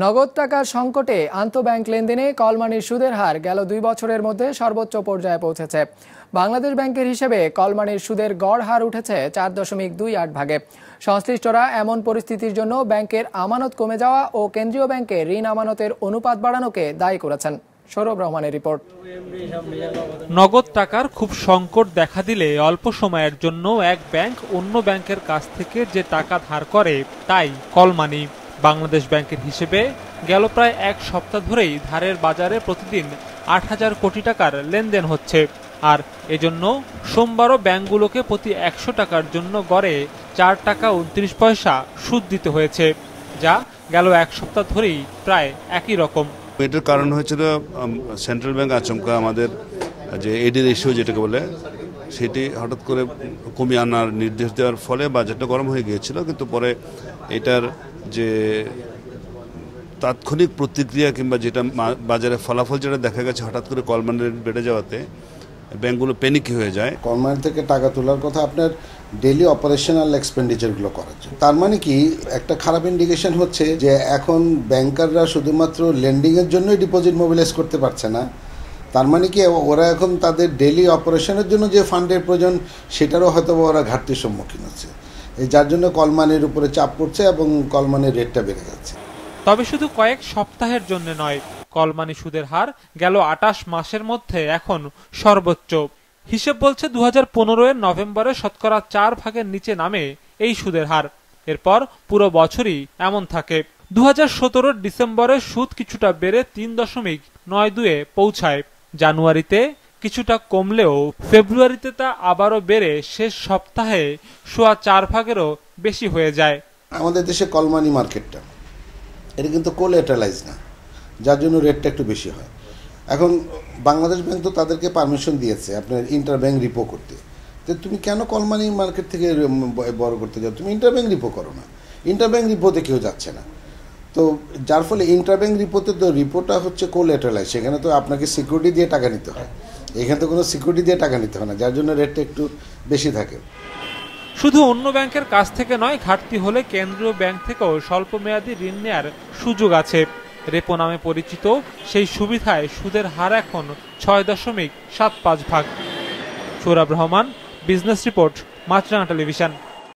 নগদ টাকার সংকটে ব্যাংক লেনদেনে কলমানির সুদের হার গেল দুই বছরের মধ্যে সর্বোচ্চ পর্যায়ে পৌঁছেছে বাংলাদেশ ব্যাংকের হিসেবে কলমানির সুদের গড় হার উঠেছে চার দশমিক দুই আট ভাগে সংশ্লিষ্টরা এমন পরিস্থিতির জন্য ব্যাংকের আমানত কমে যাওয়া ও কেন্দ্রীয় ব্যাংকে ঋণ আমানতের অনুপাত বাড়ানোকে দায়ী করেছেন সৌরভ রহমানের রিপোর্ট নগদ টাকার খুব সংকট দেখা দিলে অল্প সময়ের জন্য এক ব্যাংক অন্য ব্যাংকের কাছ থেকে যে টাকা ধার করে তাই কলমানি বাংলাদেশ ব্যাংকের হিসেবে গেল প্রায় এক সপ্তাহ ধরেই ধারের বাজারে প্রতিদিন আট হাজার কোটি টাকার লেনদেন হচ্ছে আর এজন্য সোমবারও ব্যাংকগুলোকে প্রতি একশো টাকার জন্য গড়ে চার টাকা উনত্রিশ পয়সা সুদ দিতে হয়েছে যা গেল এক সপ্তাহ ধরেই প্রায় একই রকম এটার কারণ হয়েছিল সেন্ট্রাল ব্যাংক আচমকা আমাদের যে এডি রেশিও যেটাকে বলে সেটি হঠাৎ করে কমিয়ে আনার নির্দেশ দেওয়ার ফলে বাজারটা গরম হয়ে গিয়েছিল কিন্তু পরে এটার যে তাৎক্ষণিক প্রতিক্রিয়া কিংবা যেটা বাজারে ফলাফল যেটা দেখা গেছে হঠাৎ করে কলমান রেট বেড়ে যাওয়াতে ব্যাংকগুলো প্যানিকি হয়ে যায় কলমান থেকে টাকা তোলার কথা আপনার ডেলি অপারেশনাল এক্সপেন্ডিচারগুলো করার জন্য তার মানে কি একটা খারাপ ইন্ডিকেশন হচ্ছে যে এখন ব্যাংকাররা শুধুমাত্র লেন্ডিংয়ের জন্যই ডিপোজিট মোবিলাইজ করতে পারছে না তার মানে কি ওরা এখন তাদের ডেলি অপারেশনের জন্য যে ফান্ডের প্রয়োজন সেটারও হয়তো ওরা ঘাটতির সম্মুখীন হচ্ছে যার জন্য কলমানের উপরে চাপ পড়ছে এবং কলমানের রেটটা বেড়ে যাচ্ছে তবে শুধু কয়েক সপ্তাহের জন্য নয় কলমানি সুদের হার গেল আটাশ মাসের মধ্যে এখন সর্বোচ্চ হিসেব বলছে দু হাজার এর নভেম্বরে শতকরা চার ভাগের নিচে নামে এই সুদের হার এরপর পুরো বছরই এমন থাকে দু হাজার ডিসেম্বরে সুদ কিছুটা বেড়ে তিন দশমিক নয় দুয়ে পৌঁছায় জানুয়ারিতে কিছুটা কমলেও ফেব্রুয়ারিতে তা আবারও বেড়ে শেষ সপ্তাহে সোয়া চার ভাগেরও বেশি হয়ে যায় আমাদের দেশে কলমানি মার্কেটটা এটা কিন্তু কোলেটারালাইজ না যার জন্য রেটটা একটু বেশি হয় এখন বাংলাদেশ ব্যাংক তো তাদেরকে পারমিশন দিয়েছে আপনার ইন্টার ব্যাংক রিপো করতে তো তুমি কেন কলমানি মার্কেট থেকে বড় করতে যাও তুমি ইন্টার ব্যাংক রিপো করো না ইন্টার ব্যাংক রিপোতে কেউ যাচ্ছে না তো যার ফলে ব্যাংক রিপোতে তো রিপোটা হচ্ছে কোলেটারালাইজ সেখানে তো আপনাকে সিকিউরিটি দিয়ে টাকা নিতে হয় এখানে তো কোনো সিকিউরিটি দিয়ে টাকা নিতে হয় না যার জন্য রেটটা একটু বেশি থাকে শুধু অন্য ব্যাংকের কাছ থেকে নয় ঘাটতি হলে কেন্দ্রীয় ব্যাংক থেকেও স্বল্প মেয়াদী ঋণ নেওয়ার সুযোগ আছে রেপো নামে পরিচিত সেই সুবিধায় সুদের হার এখন ছয় দশমিক সাত পাঁচ ভাগ Sourav Rahman business report Maasranga television